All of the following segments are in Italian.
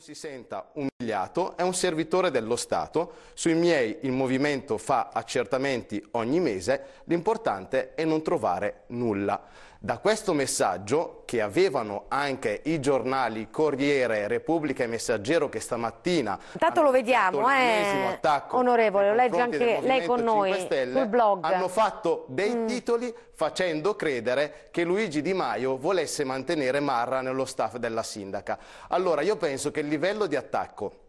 non si senta umiliato, è un servitore dello Stato, sui miei il movimento fa accertamenti ogni mese, l'importante è non trovare nulla. Da questo messaggio, che avevano anche i giornali Corriere, Repubblica e Messaggero che stamattina... Intanto lo vediamo, eh, onorevole, lo legge anche lei con noi Stelle, sul blog. Hanno fatto dei mm. titoli facendo credere che Luigi Di Maio volesse mantenere Marra nello staff della sindaca. Allora, io penso che il livello di attacco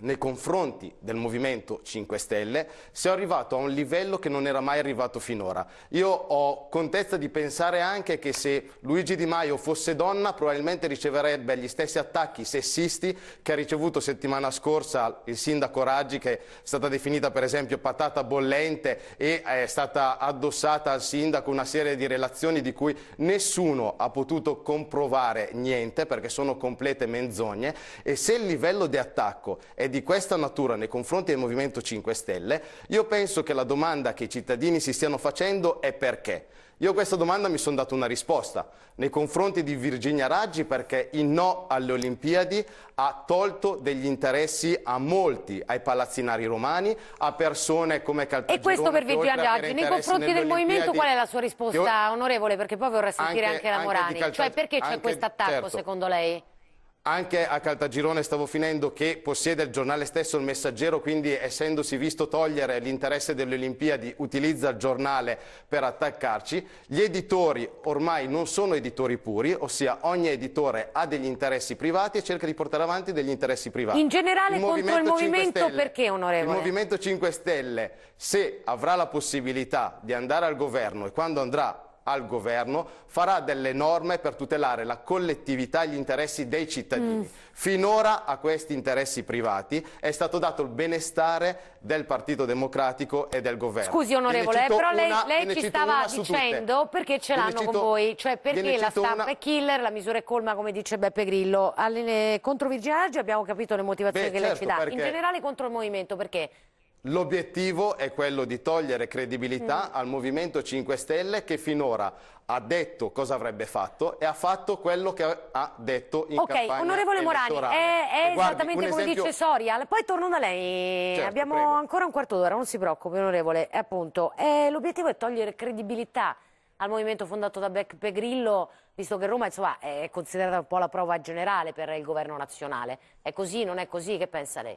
nei confronti del Movimento 5 Stelle, si è arrivato a un livello che non era mai arrivato finora. Io ho contezza di pensare anche che se Luigi Di Maio fosse donna probabilmente riceverebbe gli stessi attacchi sessisti che ha ricevuto settimana scorsa il sindaco Raggi che è stata definita per esempio patata bollente e è stata addossata al sindaco una serie di relazioni di cui nessuno ha potuto comprovare niente perché sono complete menzogne e se il livello di attacco è e di questa natura nei confronti del Movimento 5 Stelle, io penso che la domanda che i cittadini si stiano facendo è perché. Io a questa domanda mi sono dato una risposta nei confronti di Virginia Raggi perché il no alle Olimpiadi ha tolto degli interessi a molti, ai palazzinari romani, a persone come Caltagirone. E questo per Virginia Raggi, nei confronti del movimento qual è la sua risposta, onorevole? Perché poi vorrei sentire anche, anche la Morani. Anche Caltag... Cioè perché c'è questo attacco certo. secondo lei? anche a Caltagirone stavo finendo che possiede il giornale stesso il messaggero quindi essendosi visto togliere l'interesse delle Olimpiadi utilizza il giornale per attaccarci gli editori ormai non sono editori puri ossia ogni editore ha degli interessi privati e cerca di portare avanti degli interessi privati in generale il contro il movimento Stelle, perché onorevole? il Movimento 5 Stelle se avrà la possibilità di andare al governo e quando andrà al governo, farà delle norme per tutelare la collettività e gli interessi dei cittadini. Mm. Finora a questi interessi privati è stato dato il benestare del Partito Democratico e del governo. Scusi onorevole, però lei, una, lei ci stava dicendo perché ce l'hanno con voi, cioè perché la stampa una... è killer, la misura è colma come dice Beppe Grillo. Alle eh, controvigilaggi abbiamo capito le motivazioni Beh, che certo, lei ci certo, dà. Perché... In generale contro il movimento perché? L'obiettivo è quello di togliere credibilità mm. al Movimento 5 Stelle che finora ha detto cosa avrebbe fatto e ha fatto quello che ha detto in okay, campagna Ok, onorevole Morani, è, è guardi, esattamente come dice Soria. Poi torno da lei, certo, abbiamo prego. ancora un quarto d'ora, non si preoccupi onorevole. l'obiettivo è togliere credibilità al movimento fondato da Beck Pegrillo, visto che Roma insomma, è considerata un po' la prova generale per il governo nazionale. È così, non è così? Che pensa lei?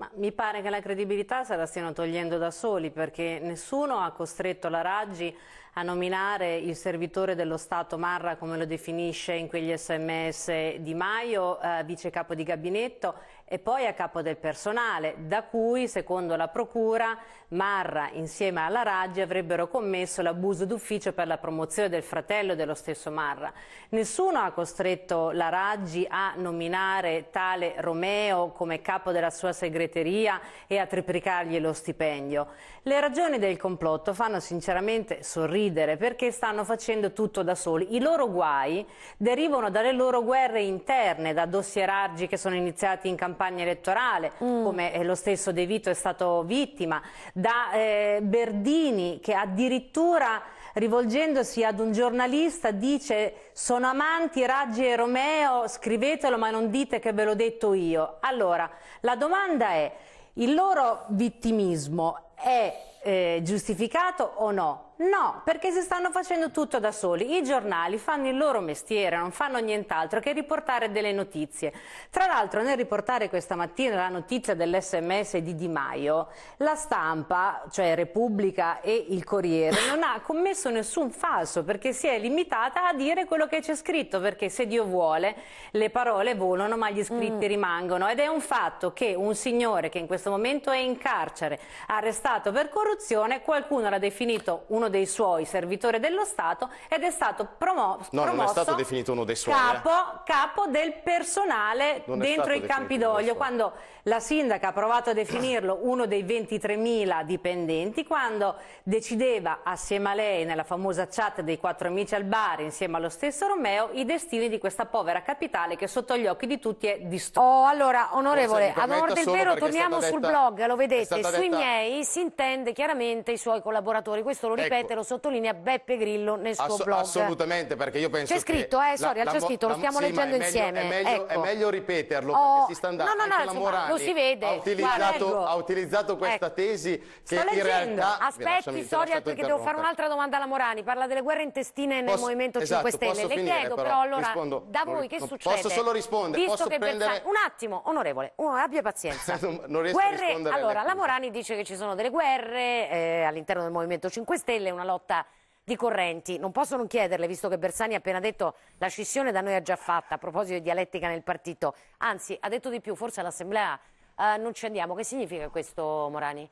Ma mi pare che la credibilità se la stiano togliendo da soli perché nessuno ha costretto la Raggi a nominare il servitore dello Stato Marra, come lo definisce in quegli sms Di Maio, eh, vice capo di gabinetto e poi a capo del personale, da cui, secondo la Procura, Marra insieme alla Raggi avrebbero commesso l'abuso d'ufficio per la promozione del fratello dello stesso Marra. Nessuno ha costretto la Raggi a nominare tale Romeo come capo della sua segreteria e a triplicargli lo stipendio. Le ragioni del complotto fanno sinceramente sorridere perché stanno facendo tutto da soli. I loro guai derivano dalle loro guerre interne, da dossieraggi che sono iniziati in campagna campagna elettorale, mm. come eh, lo stesso De Vito è stato vittima, da eh, Berdini che addirittura rivolgendosi ad un giornalista dice sono amanti Raggi e Romeo, scrivetelo ma non dite che ve l'ho detto io. Allora, la domanda è, il loro vittimismo è eh, giustificato o no? No, perché si stanno facendo tutto da soli. I giornali fanno il loro mestiere, non fanno nient'altro che riportare delle notizie. Tra l'altro, nel riportare questa mattina la notizia dell'SMS di Di Maio, la stampa, cioè Repubblica e il Corriere, non ha commesso nessun falso perché si è limitata a dire quello che c'è scritto, perché se Dio vuole le parole volano ma gli scritti mm. rimangono. Ed è un fatto che un signore che in questo momento è in carcere, arrestato per corruzione, qualcuno l'ha definito uno dei suoi, servitore dello Stato, ed è stato promo no, promosso... Non è stato definito uno dei suoi. Eh. Capo, eh. capo del personale non dentro i campi d'olio, quando la sindaca ha provato a definirlo uno dei 23.000 dipendenti, quando decideva assieme a lei nella famosa chat dei quattro amici al bar, insieme allo stesso Romeo, i destini di questa povera capitale che sotto gli occhi di tutti è distrutta. Oh, allora, onorevole, a onore del vero torniamo sul detta, blog, lo vedete, sui detta... miei si intende chiaramente i suoi collaboratori, questo lo ripeto. Ecco rete, ecco. lo sottolinea Beppe Grillo nel suo Ass blog. Assolutamente, perché io penso C'è scritto, eh, sorry, c'è scritto, lo stiamo sì, leggendo è meglio, insieme. È meglio, ecco. è meglio ripeterlo, oh, perché si sta andando. No, no, no, la Morani lo si vede. Ha utilizzato, ha utilizzato questa ecco. tesi che Sto in leggendo. realtà... Aspetti, sorry, perché devo fare un'altra domanda alla Morani. Parla delle guerre intestine nel Movimento 5 esatto, Stelle. Le chiedo però, allora, da voi che succede? Posso solo rispondere, posso prendere... Un attimo, onorevole, uh, abbia pazienza. Non riesco a rispondere. Allora, la Morani dice che ci sono delle guerre eh, all'interno del Movimento 5 Stelle, è una lotta di correnti. Non posso non chiederle, visto che Bersani ha appena detto la scissione da noi è già fatta a proposito di dialettica nel partito. Anzi, ha detto di più, forse all'Assemblea eh, non ci andiamo. Che significa questo, Morani?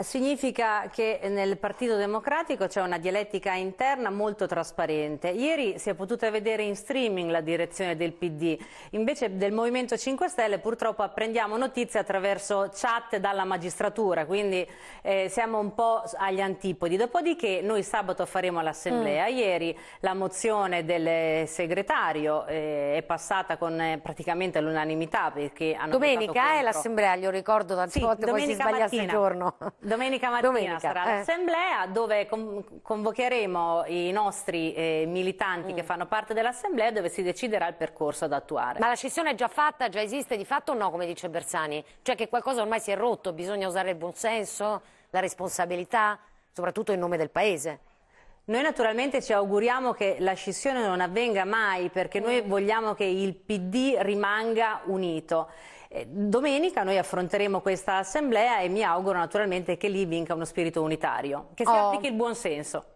significa che nel Partito Democratico c'è una dialettica interna molto trasparente. Ieri si è potuta vedere in streaming la direzione del PD, invece del Movimento 5 Stelle purtroppo apprendiamo notizie attraverso chat dalla magistratura, quindi eh, siamo un po' agli antipodi. Dopodiché noi sabato faremo l'assemblea. Mm. Ieri la mozione del segretario eh, è passata con eh, praticamente l'unanimità Domenica è l'assemblea, glielo ricordo tante sì, volte, poi si sbaglia il giorno. Domenica mattina Domenica, sarà eh. l'assemblea dove convocheremo i nostri eh, militanti mm. che fanno parte dell'assemblea dove si deciderà il percorso da attuare. Ma la scissione è già fatta, già esiste di fatto o no, come dice Bersani? Cioè che qualcosa ormai si è rotto, bisogna usare il buonsenso, la responsabilità, soprattutto in nome del Paese? Noi naturalmente ci auguriamo che la scissione non avvenga mai perché noi mm. vogliamo che il PD rimanga unito eh, domenica noi affronteremo questa assemblea e mi auguro naturalmente che lì vinca uno spirito unitario, che si oh. applichi il buon senso.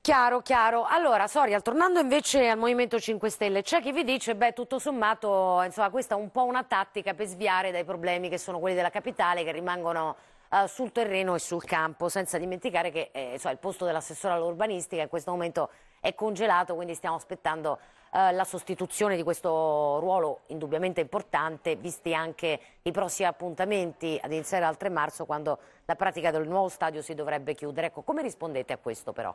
Chiaro, chiaro. Allora, Soria, tornando invece al Movimento 5 Stelle, c'è chi vi dice, beh, tutto sommato, insomma, questa è un po' una tattica per sviare dai problemi che sono quelli della capitale, che rimangono uh, sul terreno e sul campo, senza dimenticare che eh, insomma, il posto dell'assessore all'urbanistica in questo momento è congelato, quindi stiamo aspettando eh, la sostituzione di questo ruolo indubbiamente importante, visti anche i prossimi appuntamenti ad iniziare al 3 marzo quando la pratica del nuovo stadio si dovrebbe chiudere. Ecco, come rispondete a questo però?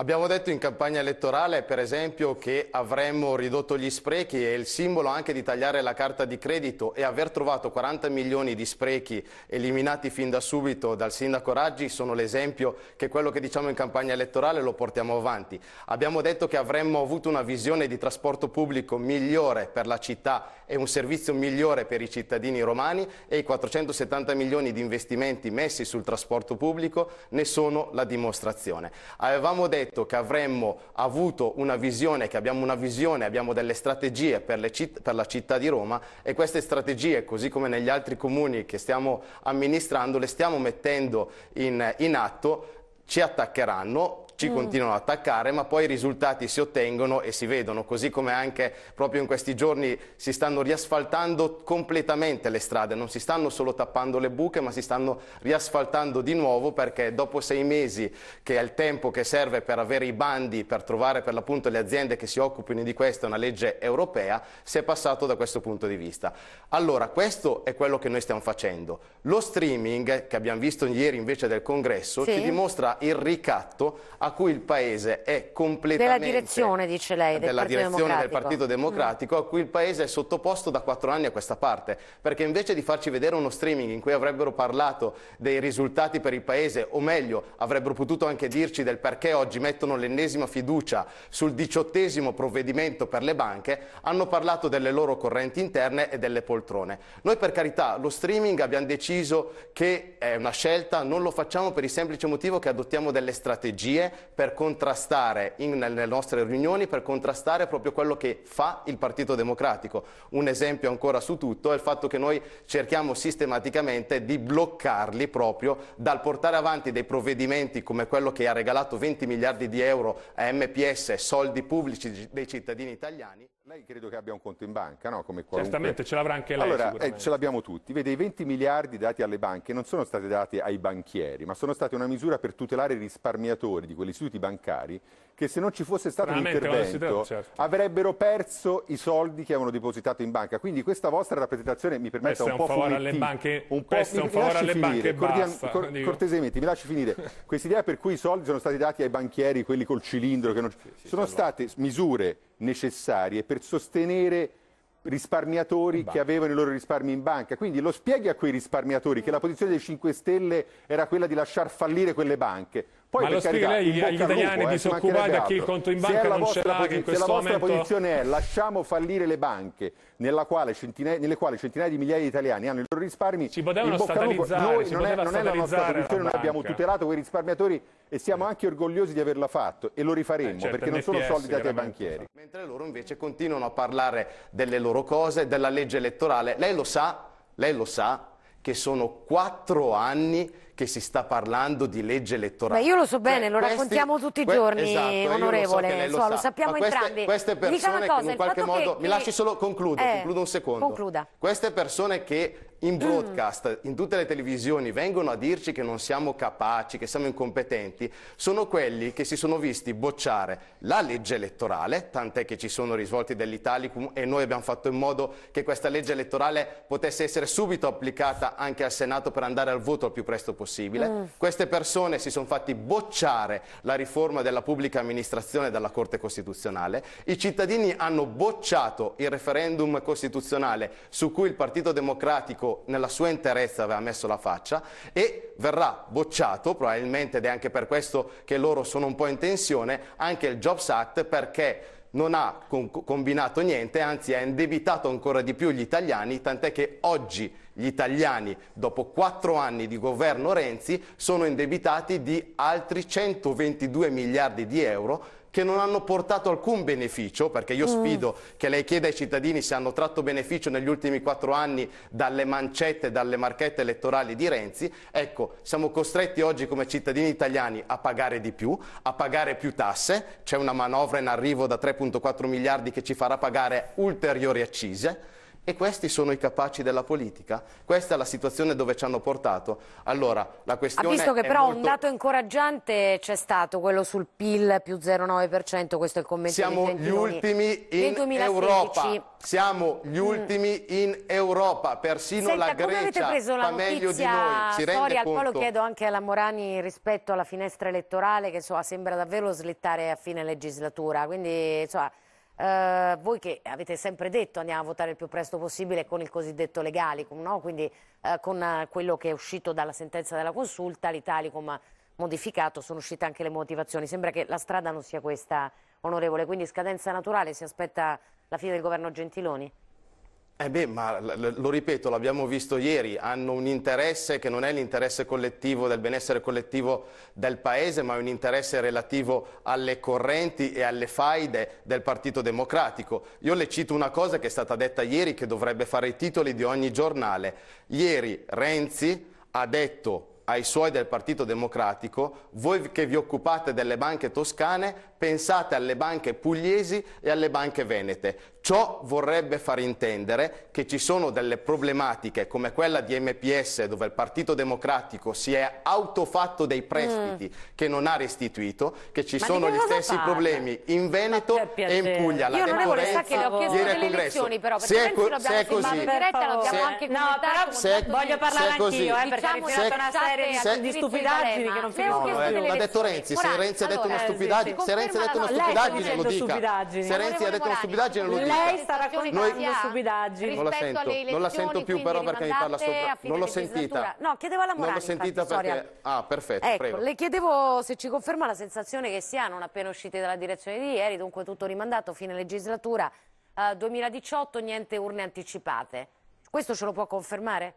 Abbiamo detto in campagna elettorale, per esempio, che avremmo ridotto gli sprechi e il simbolo anche di tagliare la carta di credito e aver trovato 40 milioni di sprechi eliminati fin da subito dal sindaco Raggi sono l'esempio che quello che diciamo in campagna elettorale lo portiamo avanti. Abbiamo detto che avremmo avuto una visione di trasporto pubblico migliore per la città e un servizio migliore per i cittadini romani e i 470 milioni di investimenti messi sul trasporto pubblico ne sono la dimostrazione. Avevamo detto detto che avremmo avuto una visione, che abbiamo una visione, abbiamo delle strategie per, citt per la città di Roma e queste strategie, così come negli altri comuni che stiamo amministrando, le stiamo mettendo in, in atto ci attaccheranno, ci mm. continuano ad attaccare, ma poi i risultati si ottengono e si vedono, così come anche proprio in questi giorni si stanno riasfaltando completamente le strade, non si stanno solo tappando le buche, ma si stanno riasfaltando di nuovo perché dopo sei mesi, che è il tempo che serve per avere i bandi, per trovare per l'appunto le aziende che si occupino di questa, una legge europea, si è passato da questo punto di vista. Allora, questo è quello che noi stiamo facendo. Lo streaming, che abbiamo visto ieri invece del congresso, sì. ci dimostra il ricatto a a cui il Paese è completamente... Della direzione, dice lei, del della Partito direzione del Partito Democratico, mm. a cui il Paese è sottoposto da quattro anni a questa parte, perché invece di farci vedere uno streaming in cui avrebbero parlato dei risultati per il Paese, o meglio, avrebbero potuto anche dirci del perché oggi mettono l'ennesima fiducia sul diciottesimo provvedimento per le banche, hanno parlato delle loro correnti interne e delle poltrone. Noi per carità lo streaming abbiamo deciso che è una scelta, non lo facciamo per il semplice motivo che adottiamo delle strategie per contrastare, in, nelle nostre riunioni, per contrastare proprio quello che fa il Partito Democratico. Un esempio ancora su tutto è il fatto che noi cerchiamo sistematicamente di bloccarli proprio dal portare avanti dei provvedimenti come quello che ha regalato 20 miliardi di euro a MPS, soldi pubblici dei cittadini italiani. Lei credo che abbia un conto in banca, no? Come qualunque... Certamente, ce l'avrà anche lei. Allora, eh, ce l'abbiamo tutti. Vede, i 20 miliardi dati alle banche non sono stati dati ai banchieri, ma sono stati una misura per tutelare i risparmiatori di quelli gli istituti bancari che se non ci fosse stato l'intervento certo. avrebbero perso i soldi che avevano depositato in banca. Quindi questa vostra rappresentazione mi permetta un, un po' favore fumetti, alle banche, un po' di mi, è favore alle finire, banche basta, cor cortesemente mi lasci finire. Quest'idea per cui i soldi sono stati dati ai banchieri, quelli col cilindro non... sì, sì, sono state va. misure necessarie per sostenere risparmiatori che avevano i loro risparmi in banca. Quindi lo spieghi a quei risparmiatori che la posizione dei 5 Stelle era quella di lasciar fallire quelle banche. Poi, Ma lo carità, spieghi agli italiani eh, disoccupati, a chi il conto in banca non ce l'ha, che in questo Se la vostra momento... posizione è lasciamo fallire le banche, quale nelle quali centinaia di migliaia di italiani hanno i loro risparmi, Ci potevano statalizzare, noi, si non, è, non è la nostra posizione, noi abbiamo tutelato quei risparmiatori e siamo anche orgogliosi di averla fatto e lo rifaremo, eh, certo, perché non sono soldi dati ai banchieri. Mentre loro invece continuano a parlare delle loro cose, della legge elettorale. Lei lo sa, lei lo sa, che sono quattro anni che si sta parlando di legge elettorale. Beh, io lo so cioè, bene, cioè, lo questi, raccontiamo tutti i giorni, esatto, onorevole, lo, so so, lo, sappiamo queste, entrambi. Queste persone cosa, che in qualche modo... Che... Mi lasci solo... concludere, eh, concludo un secondo. Concluda. Queste persone che in mm. broadcast, in tutte le televisioni, vengono a dirci che non siamo capaci, che siamo incompetenti, sono quelli che si sono visti bocciare la legge elettorale, tant'è che ci sono risvolti dell'Italicum e noi abbiamo fatto in modo che questa legge elettorale potesse essere subito applicata anche al Senato per andare al voto al più presto possibile possibile. Mm. Queste persone si sono fatti bocciare la riforma della pubblica amministrazione dalla Corte Costituzionale, i cittadini hanno bocciato il referendum costituzionale su cui il Partito Democratico nella sua interezza aveva messo la faccia e verrà bocciato, probabilmente ed è anche per questo che loro sono un po' in tensione, anche il Jobs Act perché non ha con combinato niente, anzi ha indebitato ancora di più gli italiani, tant'è che oggi gli italiani, dopo quattro anni di governo Renzi, sono indebitati di altri 122 miliardi di euro che non hanno portato alcun beneficio, perché io mm. sfido mm. che lei chieda ai cittadini se hanno tratto beneficio negli ultimi quattro anni dalle mancette, dalle marchette elettorali di Renzi, ecco, siamo costretti oggi come cittadini italiani a pagare di più, a pagare più tasse, c'è una manovra in arrivo da 3.4 miliardi che ci farà pagare ulteriori accise, e questi sono i capaci della politica? Questa è la situazione dove ci hanno portato. Allora, la questione ha visto che però molto... un dato incoraggiante c'è stato, quello sul PIL più 0,9%, questo è il commento Siamo gli mm. ultimi in Europa. Siamo gli ultimi mm. in Europa, persino Senta, la Grecia fa meglio di noi. Si storia, poi lo chiedo anche alla Morani rispetto alla finestra elettorale che so, sembra davvero slittare a fine legislatura. Quindi, insomma, eh, voi che avete sempre detto andiamo a votare il più presto possibile con il cosiddetto legalicum, no? quindi eh, con eh, quello che è uscito dalla sentenza della consulta, l'Italicum modificato, sono uscite anche le motivazioni. Sembra che la strada non sia questa, onorevole, quindi scadenza naturale, si aspetta la fine del governo Gentiloni? Eh beh, ma lo ripeto, l'abbiamo visto ieri, hanno un interesse che non è l'interesse collettivo del benessere collettivo del Paese, ma è un interesse relativo alle correnti e alle faide del Partito Democratico. Io le cito una cosa che è stata detta ieri, che dovrebbe fare i titoli di ogni giornale. Ieri Renzi ha detto ai suoi del Partito Democratico, voi che vi occupate delle banche toscane pensate alle banche pugliesi e alle banche venete. Ciò vorrebbe far intendere che ci sono delle problematiche come quella di MPS dove il Partito Democratico si è autofatto dei prestiti mm. che non ha restituito, che ci Ma sono gli stessi fate? problemi in Veneto e in Puglia. La Io non volevo sa che le ho chiesto delle elezioni però, perché se è, co- se è così, diretta, l'abbiamo anche no, però se, voglio parlare anch'io, eh, perché diciamo, se, una serie se, di stupidaggini che non finiscono. No, eh, l'ha detto Renzi, se Renzi ha detto una stupidaggine, se Renzi Renzi ha detto una stupidaggine lo dica. Se Renzi ha detto una stupidaggine lo dica. Lei sta raccontando una stupidaggine. Non la sento, non la sento più però perché mi parla sopra. Non l'ho sentita. No, chiedeva la Morani. Non l'ho sentita perché... Ah, perfetto, ecco, prego. Le chiedevo se ci conferma la sensazione che siano non appena uscite dalla direzione di ieri, dunque tutto rimandato, fine legislatura, eh, 2018, niente urne anticipate. Questo ce lo può confermare?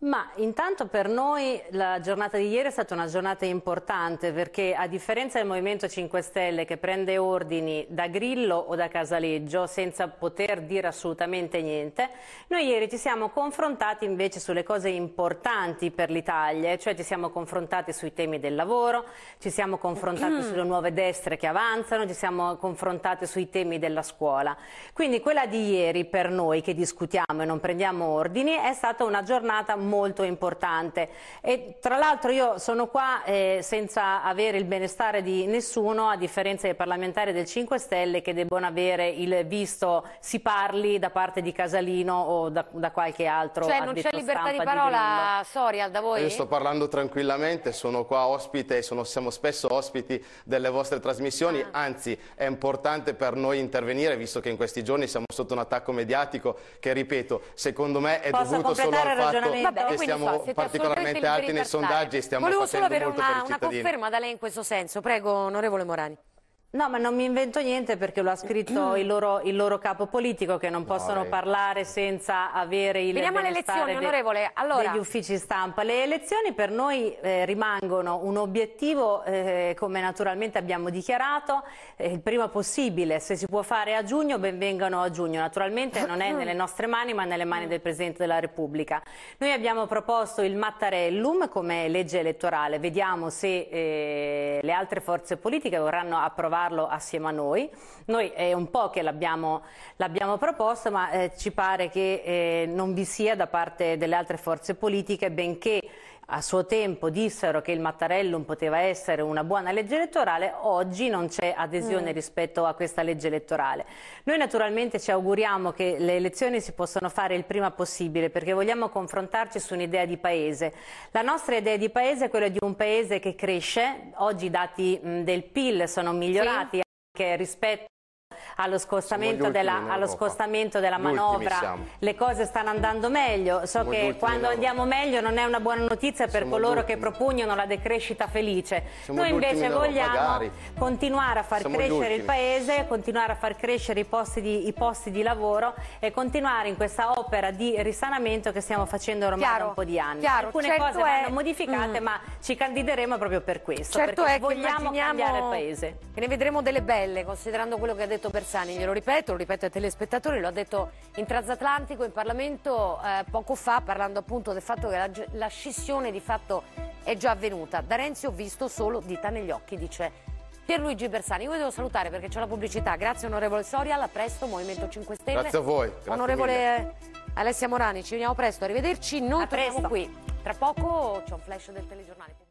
Ma intanto per noi la giornata di ieri è stata una giornata importante perché a differenza del Movimento 5 Stelle che prende ordini da Grillo o da Casaleggio senza poter dire assolutamente niente, noi ieri ci siamo confrontati invece sulle cose importanti per l'Italia, cioè ci siamo confrontati sui temi del lavoro, ci siamo confrontati mm. sulle nuove destre che avanzano, ci siamo confrontati sui temi della scuola. Quindi quella di ieri per noi che discutiamo e non prendiamo ordini è stata una giornata molto molto importante. E tra l'altro io sono qua eh, senza avere il benestare di nessuno, a differenza dei parlamentari del 5 Stelle che debbono avere il visto si parli da parte di Casalino o da, da qualche altro. Cioè non c'è libertà di parola, di Soria, da voi? Io sto parlando tranquillamente, sono qua ospite, sono, siamo spesso ospiti delle vostre trasmissioni, ah. anzi è importante per noi intervenire visto che in questi giorni siamo sotto un attacco mediatico che ripeto secondo me è Posso dovuto solo al fatto bene, che siamo so, particolarmente alti nei sondaggi e stiamo Volevo facendo molto per Volevo solo avere una conferma da lei in questo senso. Prego, onorevole Morani. No, ma non mi invento niente perché lo ha scritto il loro, il loro capo politico che non possono no, parlare senza avere il Veniamo alle elezioni, onorevole. Allora... degli uffici stampa. Le elezioni per noi eh, rimangono un obiettivo, eh, come naturalmente abbiamo dichiarato, eh, il prima possibile. Se si può fare a giugno, benvengano a giugno. Naturalmente non è mm. nelle nostre mani, ma nelle mani mm. del Presidente della Repubblica. Noi abbiamo proposto il Mattarellum come legge elettorale. Vediamo se eh, le altre forze politiche vorranno approvare provarlo assieme a noi. Noi è eh, un po' che l'abbiamo, proposto, ma eh, ci pare che eh, non vi sia da parte delle altre forze politiche, benché a suo tempo dissero che il Mattarellum poteva essere una buona legge elettorale, oggi non c'è adesione mm. rispetto a questa legge elettorale. Noi naturalmente ci auguriamo che le elezioni si possano fare il prima possibile perché vogliamo confrontarci su un'idea di paese. La nostra idea di paese è quella di un paese che cresce, oggi i dati mm, del PIL sono migliorati sì. anche rispetto allo scostamento della, allo scostamento della manovra le cose stanno andando meglio. So Siamo che quando andiamo meglio non è una buona notizia per Siamo coloro che propugnano la decrescita felice. Siamo Noi invece vogliamo continuare a far Siamo crescere il paese, continuare a far crescere i posti, di, i posti, di, lavoro e continuare in questa opera di risanamento che stiamo facendo ormai chiaro, da un po' di anni. Chiaro, Alcune certo cose vanno modificate mm. ma ci candideremo proprio per questo, certo perché vogliamo cambiare il paese. che ne vedremo delle belle considerando quello che ha detto Berlusconi Bersani, glielo ripeto, lo ripeto ai telespettatori, lo ha detto in Transatlantico, in Parlamento eh, poco fa, parlando appunto del fatto che la, la scissione di fatto è già avvenuta. Da Renzi ho visto solo dita negli occhi, dice Pierluigi Bersani. Io vi devo salutare perché c'è la pubblicità. Grazie onorevole Soria, a presto Movimento 5 Stelle. Grazie a voi. Grazie onorevole mille. Alessia Morani, ci vediamo presto, arrivederci. Noi a torniamo presto. qui. Tra poco c'è un flash del telegiornale.